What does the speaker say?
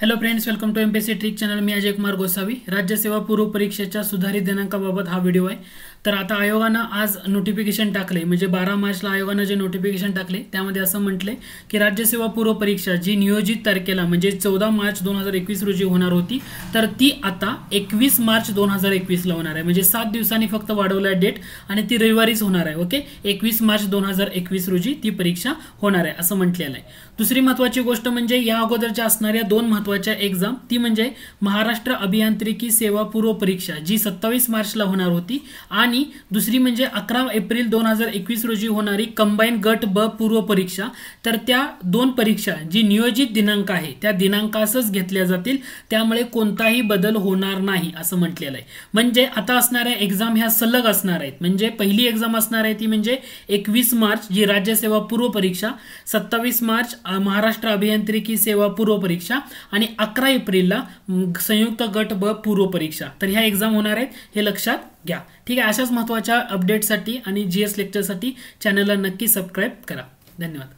hello friends welcome to M P C trick channel मी अजय कुमार गोसावी राज्यसेवा पूर्व परीक्षेच्या सुधारित दिनांकाबाबत हा व्हिडिओ आहे तर आता आयोगानं आज नोटिफिकेशन टाकले म्हणजे बारा मार्चला आयोगानं जे नोटिफिकेशन टाकले त्यामध्ये असं म्हटले की राज्यसेवा पूर्व परीक्षा जी नियोजित तारखेला म्हणजे चौदा मार्च दोन हजार एकवीस रोजी होणार होती तर ती आता एकवीस मार्च दोन हजार एकवीसला होणार आहे म्हणजे सात दिवसांनी फक्त वाढवलं आहे डेट आणि ती रविवारीच होणार आहे ओके एकवीस मार्च दोन हजार एकवीस रोजी ती परीक्षा होणार आहे असं म्हटलेलं आहे दुसरी महत्वाची गोष्ट म्हणजे या अगोदरच्या असणाऱ्या दोन महत्व महत्वाच्या एक्झाम ती म्हणजे महाराष्ट्र अभियांत्रिकी सेवा पूर्व परीक्षा जी सत्तावीस मार्चला होणार होती आणि दुसरी म्हणजे अकरा एप्रिल दोन हजार एकवीस रोजी होणारी कंबाईन गट ब पूर्व परीक्षा तर त्या दोन परीक्षा जी नियोजित दिनांक आहे त्या दिनांकासच घेतल्या जातील त्यामुळे कोणताही बदल होणार नाही असं म्हटलेलं आहे म्हणजे आता असणाऱ्या एक्झाम ह्या सलग असणार आहेत म्हणजे पहिली एक्झाम असणार आहे ती म्हणजे एकवीस मार्च जी राज्यसेवा पूर्व परीक्षा सत्तावीस मार्च महाराष्ट्र अभियांत्रिकी सेवा पूर्व परीक्षा आणि अकरा एप्रिलला संयुक्त गट ब पूर्व परीक्षा तर ह्या एक्झाम होणार आहेत हे लक्षात घ्या ठीक आहे अशाच महत्त्वाच्या अपडेटसाठी आणि जी एस लेक्चरसाठी चॅनलला नक्की सबस्क्राईब करा धन्यवाद